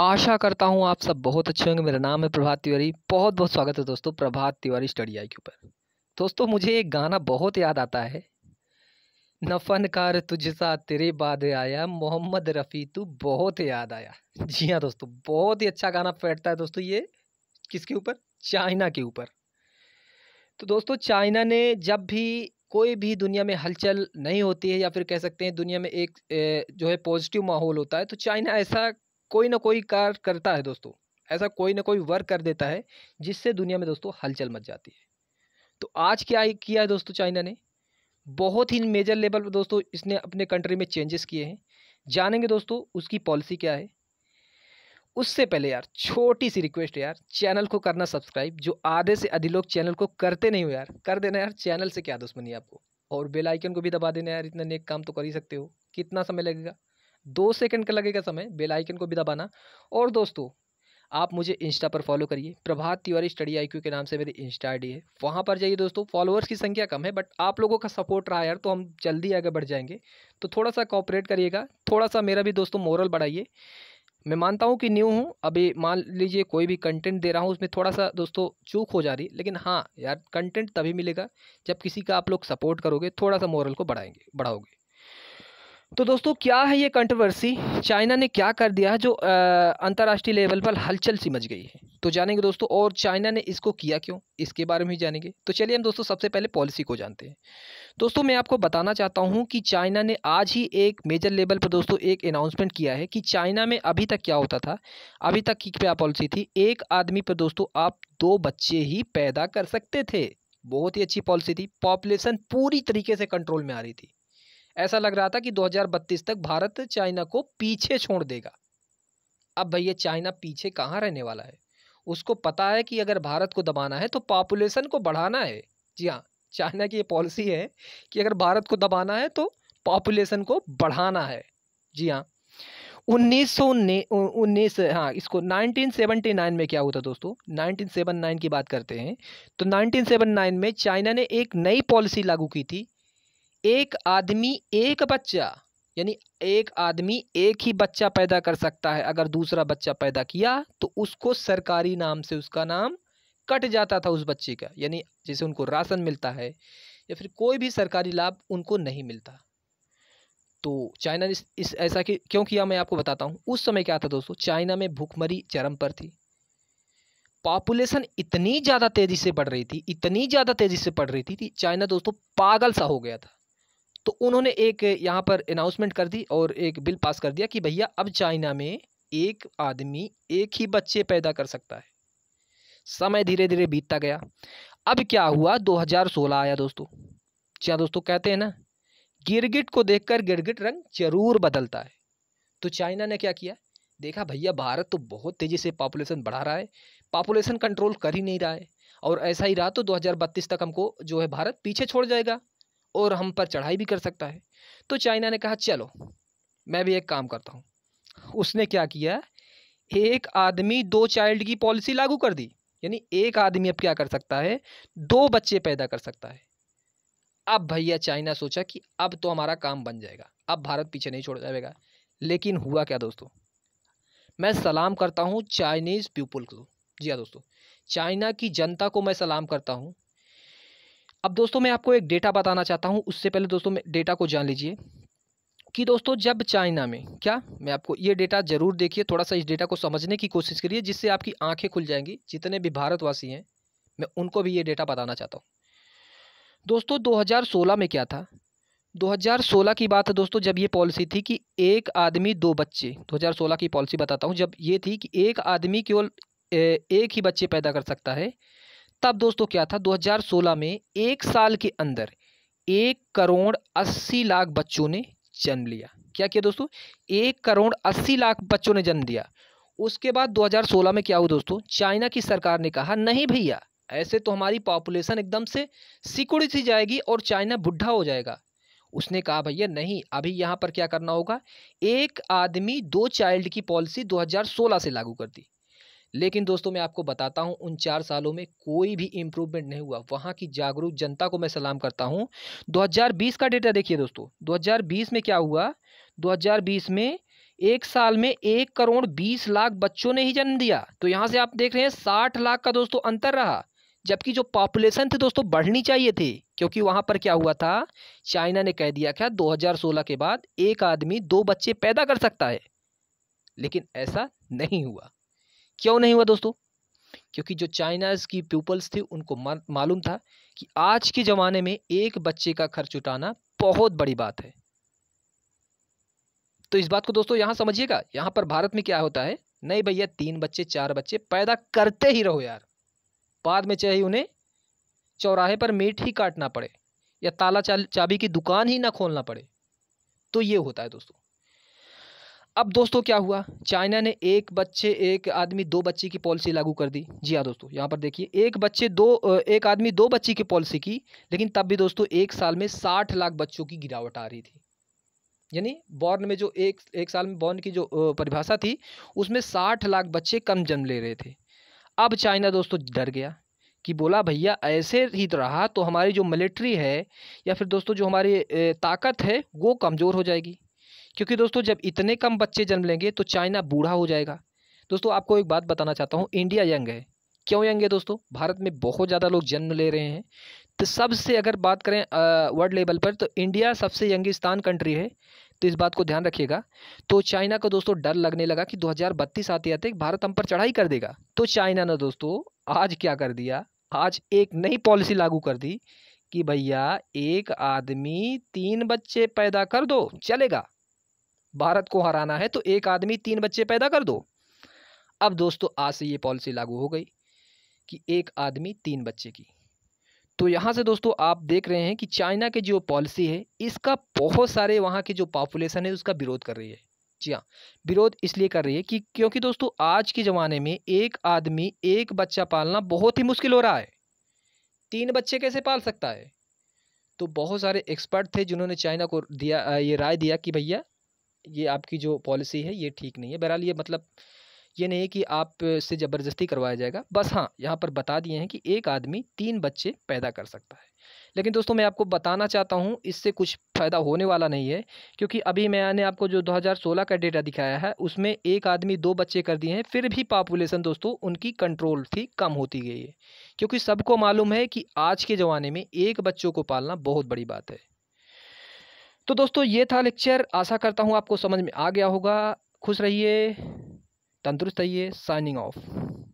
आशा करता हूँ आप सब बहुत अच्छे होंगे मेरा नाम है प्रभात तिवारी बहुत बहुत स्वागत है दोस्तों प्रभात तिवारी स्टडी आई के ऊपर दोस्तों मुझे एक गाना बहुत याद आता है नफनकार तुझसा तेरे बाद आया मोहम्मद रफ़ी तू बहुत याद आया जी हाँ दोस्तों बहुत ही अच्छा गाना बैठता है दोस्तों ये किसके ऊपर चाइना के ऊपर तो दोस्तों चाइना ने जब भी कोई भी दुनिया में हलचल नहीं होती है या फिर कह सकते हैं दुनिया में एक जो है पॉजिटिव माहौल होता है तो चाइना ऐसा कोई ना कोई कार्य करता है दोस्तों ऐसा कोई ना कोई वर्क कर देता है जिससे दुनिया में दोस्तों हलचल मच जाती है तो आज क्या किया है दोस्तों चाइना ने बहुत ही मेजर लेवल पर दोस्तों इसने अपने कंट्री में चेंजेस किए हैं जानेंगे दोस्तों उसकी पॉलिसी क्या है उससे पहले यार छोटी सी रिक्वेस्ट है यार चैनल को करना सब्सक्राइब जो आधे से अधिक लोग चैनल को करते नहीं हो यार कर देना यार चैनल से क्या दुश्मनी आपको और बेल आइकन को भी दबा देना यार इतना नेक काम तो कर ही सकते हो कितना समय लगेगा दो सेकंड का लगेगा समय बेल आइकन को भी दबाना और दोस्तों आप मुझे इंस्टा पर फॉलो करिए प्रभात तिवारी स्टडी आई के नाम से मेरी इंस्टा आई है वहाँ पर जाइए दोस्तों फॉलोअर्स की संख्या कम है बट आप लोगों का सपोर्ट रहा यार तो हम जल्दी आगे बढ़ जाएंगे तो थोड़ा सा कॉपरेट करिएगा थोड़ा सा मेरा भी दोस्तों मॉरल बढ़ाइए मैं मानता हूँ कि न्यू हूँ अभी मान लीजिए कोई भी कंटेंट दे रहा हूँ उसमें थोड़ा सा दोस्तों चूक हो जा रही है लेकिन हाँ यार कंटेंट तभी मिलेगा जब किसी का आप लोग सपोर्ट करोगे थोड़ा सा मॉरल को बढ़ाएंगे बढ़ाओगे तो दोस्तों क्या है ये कंट्रोवर्सी चाइना ने क्या कर दिया जो अंतर्राष्ट्रीय लेवल पर हलचल सी मच गई है तो जानेंगे दोस्तों और चाइना ने इसको किया क्यों इसके बारे में ही जानेंगे तो चलिए हम दोस्तों सबसे पहले पॉलिसी को जानते हैं दोस्तों मैं आपको बताना चाहता हूं कि चाइना ने आज ही एक मेजर लेवल पर दोस्तों एक अनाउंसमेंट किया है कि चाइना में अभी तक क्या होता था अभी तक की क्या पॉलिसी थी एक आदमी पर दोस्तों आप दो बच्चे ही पैदा कर सकते थे बहुत ही अच्छी पॉलिसी थी पॉपुलेशन पूरी तरीके से कंट्रोल में आ रही थी ऐसा लग रहा था कि 2032 तक भारत चाइना को पीछे छोड़ देगा अब भैया चाइना पीछे कहाँ रहने वाला है उसको पता है कि अगर भारत को दबाना है तो पॉपुलेशन को बढ़ाना है जी हाँ चाइना की ये पॉलिसी है कि अगर भारत को दबाना है तो पॉपुलेशन को बढ़ाना है जी हाँ उन्नीस सौ उन्नीस हाँ इसको 1979 में क्या हुआ था दोस्तों 1979 की बात करते हैं तो 1979 में चाइना ने एक नई पॉलिसी लागू की थी एक आदमी एक बच्चा यानी एक आदमी एक ही बच्चा पैदा कर सकता है अगर दूसरा बच्चा पैदा किया तो उसको सरकारी नाम से उसका नाम कट जाता था उस बच्चे का यानी जैसे उनको राशन मिलता है या फिर कोई भी सरकारी लाभ उनको नहीं मिलता तो चाइना ने इस, ऐसा कि क्यों किया मैं आपको बताता हूँ उस समय क्या था दोस्तों चाइना में भूखमरी चरम पर थी पॉपुलेशन इतनी ज़्यादा तेज़ी से बढ़ रही थी इतनी ज़्यादा तेज़ी से बढ़ रही थी कि चाइना दोस्तों पागल सा हो गया था तो उन्होंने एक यहाँ पर अनाउंसमेंट कर दी और एक बिल पास कर दिया कि भैया अब चाइना में एक आदमी एक ही बच्चे पैदा कर सकता है समय धीरे धीरे बीतता गया अब क्या हुआ 2016 आया दोस्तों क्या दोस्तों कहते हैं ना गिरगिट को देखकर गिरगिट रंग जरूर बदलता है तो चाइना ने क्या किया देखा भैया भारत तो बहुत तेज़ी से पॉपुलेशन बढ़ा रहा है पॉपुलेशन कंट्रोल कर ही नहीं रहा है और ऐसा ही रहा तो 2032 तक हमको जो है भारत पीछे छोड़ जाएगा और हम पर चढ़ाई भी कर सकता है तो चाइना ने कहा चलो मैं भी एक काम करता हूँ उसने क्या किया एक आदमी दो चाइल्ड की पॉलिसी लागू कर दी यानी एक आदमी अब क्या कर सकता है दो बच्चे पैदा कर सकता है अब भैया चाइना सोचा कि अब तो हमारा काम बन जाएगा अब भारत पीछे नहीं छोड़ जाएगा लेकिन हुआ क्या दोस्तों मैं सलाम करता हूँ चाइनीज़ पीपुल को जी हाँ दोस्तों चाइना की जनता को मैं सलाम करता हूँ अब दोस्तों मैं आपको एक डेटा बताना चाहता हूँ उससे पहले दोस्तों डेटा को जान लीजिए कि दोस्तों जब चाइना में क्या मैं आपको ये डेटा जरूर देखिए थोड़ा सा इस डेटा को समझने की कोशिश करिए जिससे आपकी आंखें खुल जाएंगी जितने भी भारतवासी हैं मैं उनको भी ये डेटा बताना चाहता हूँ दोस्तों 2016 में क्या था 2016 की बात है दोस्तों जब ये पॉलिसी थी कि एक आदमी दो बच्चे दो की पॉलिसी बताता हूँ जब ये थी कि एक आदमी केवल एक ही बच्चे पैदा कर सकता है प्रस्ताव दोस्तों क्या था 2016 में एक साल के अंदर एक करोड़ अस्सी लाख बच्चों ने जन्म लिया क्या किया दोस्तों एक करोड़ अस्सी लाख बच्चों ने जन्म दिया उसके बाद 2016 में क्या हुआ दोस्तों चाइना की सरकार ने कहा नहीं भैया ऐसे तो हमारी पॉपुलेशन एकदम से सिकुड़ सी जाएगी और चाइना बुढ़ा हो जाएगा उसने कहा भैया नहीं अभी यहाँ पर क्या करना होगा एक आदमी दो चाइल्ड की पॉलिसी 2016 से लागू कर दी लेकिन दोस्तों मैं आपको बताता हूं उन चार सालों में कोई भी इम्प्रूवमेंट नहीं हुआ वहां की जागरूक जनता को मैं सलाम करता हूँ 2020 का डेटा देखिए दोस्तों 2020 में क्या हुआ 2020 में एक साल में एक करोड़ बीस लाख बच्चों ने ही जन्म दिया तो यहाँ से आप देख रहे हैं साठ लाख का दोस्तों अंतर रहा जबकि जो पॉपुलेशन थी दोस्तों बढ़नी चाहिए थी क्योंकि वहां पर क्या हुआ था चाइना ने कह दिया क्या 2016 के बाद एक आदमी दो बच्चे पैदा कर सकता है लेकिन ऐसा नहीं हुआ क्यों नहीं हुआ दोस्तों क्योंकि जो चाइनाज की पीपल्स थी उनको मालूम था कि आज के ज़माने में एक बच्चे का खर्च उठाना बहुत बड़ी बात है तो इस बात को दोस्तों यहाँ समझिएगा यहाँ पर भारत में क्या होता है नहीं भैया तीन बच्चे चार बच्चे पैदा करते ही रहो यार बाद में चाहे उन्हें चौराहे पर मीट ही काटना पड़े या ताला चाबी की दुकान ही ना खोलना पड़े तो ये होता है दोस्तों अब दोस्तों क्या हुआ चाइना ने एक बच्चे एक आदमी दो बच्चे की पॉलिसी लागू कर दी जी हाँ दोस्तों यहाँ पर देखिए एक बच्चे दो एक आदमी दो बच्चे की पॉलिसी की लेकिन तब भी दोस्तों एक साल में साठ लाख बच्चों की गिरावट आ रही थी यानी बॉर्न में जो एक एक साल में बॉर्न की जो परिभाषा थी उसमें साठ लाख बच्चे कम जन्म ले रहे थे अब चाइना दोस्तों डर गया कि बोला भैया ऐसे ही तो रहा तो हमारी जो मिलिट्री है या फिर दोस्तों जो हमारी ताकत है वो कमज़ोर हो जाएगी क्योंकि दोस्तों जब इतने कम बच्चे जन्म लेंगे तो चाइना बूढ़ा हो जाएगा दोस्तों आपको एक बात बताना चाहता हूँ इंडिया यंग है क्यों यंग है दोस्तों भारत में बहुत ज़्यादा लोग जन्म ले रहे हैं तो सबसे अगर बात करें वर्ल्ड लेवल पर तो इंडिया सबसे यंगिस्तान कंट्री है तो इस बात को ध्यान रखिएगा तो चाइना को दोस्तों डर लगने लगा कि 2032 आते आते भारत हम पर चढ़ाई कर देगा तो चाइना ने दोस्तों आज क्या कर दिया आज एक नई पॉलिसी लागू कर दी कि भैया एक आदमी तीन बच्चे पैदा कर दो चलेगा भारत को हराना है तो एक आदमी तीन बच्चे पैदा कर दो अब दोस्तों आज से ये पॉलिसी लागू हो गई कि एक आदमी तीन बच्चे की तो यहाँ से दोस्तों आप देख रहे हैं कि चाइना की जो पॉलिसी है इसका बहुत सारे वहाँ के जो पॉपुलेशन है उसका विरोध कर रही है जी हाँ विरोध इसलिए कर रही है कि क्योंकि दोस्तों आज के ज़माने में एक आदमी एक बच्चा पालना बहुत ही मुश्किल हो रहा है तीन बच्चे कैसे पाल सकता है तो बहुत सारे एक्सपर्ट थे जिन्होंने चाइना को दिया ये राय दिया कि भैया ये आपकी जो पॉलिसी है ये ठीक नहीं है बहरहाल ये मतलब ये नहीं है कि आप से ज़बरदस्ती करवाया जाएगा बस हाँ यहाँ पर बता दिए हैं कि एक आदमी तीन बच्चे पैदा कर सकता है लेकिन दोस्तों मैं आपको बताना चाहता हूँ इससे कुछ फ़ायदा होने वाला नहीं है क्योंकि अभी मैंने आपको जो 2016 का डेटा दिखाया है उसमें एक आदमी दो बच्चे कर दिए हैं फिर भी पॉपुलेशन दोस्तों उनकी कंट्रोल थी कम होती गई है क्योंकि सबको मालूम है कि आज के ज़माने में एक बच्चों को पालना बहुत बड़ी बात है तो दोस्तों ये था लेक्चर आशा करता हूँ आपको समझ में आ गया होगा खुश रहिए तंदुरुस्त रहिए साइनिंग ऑफ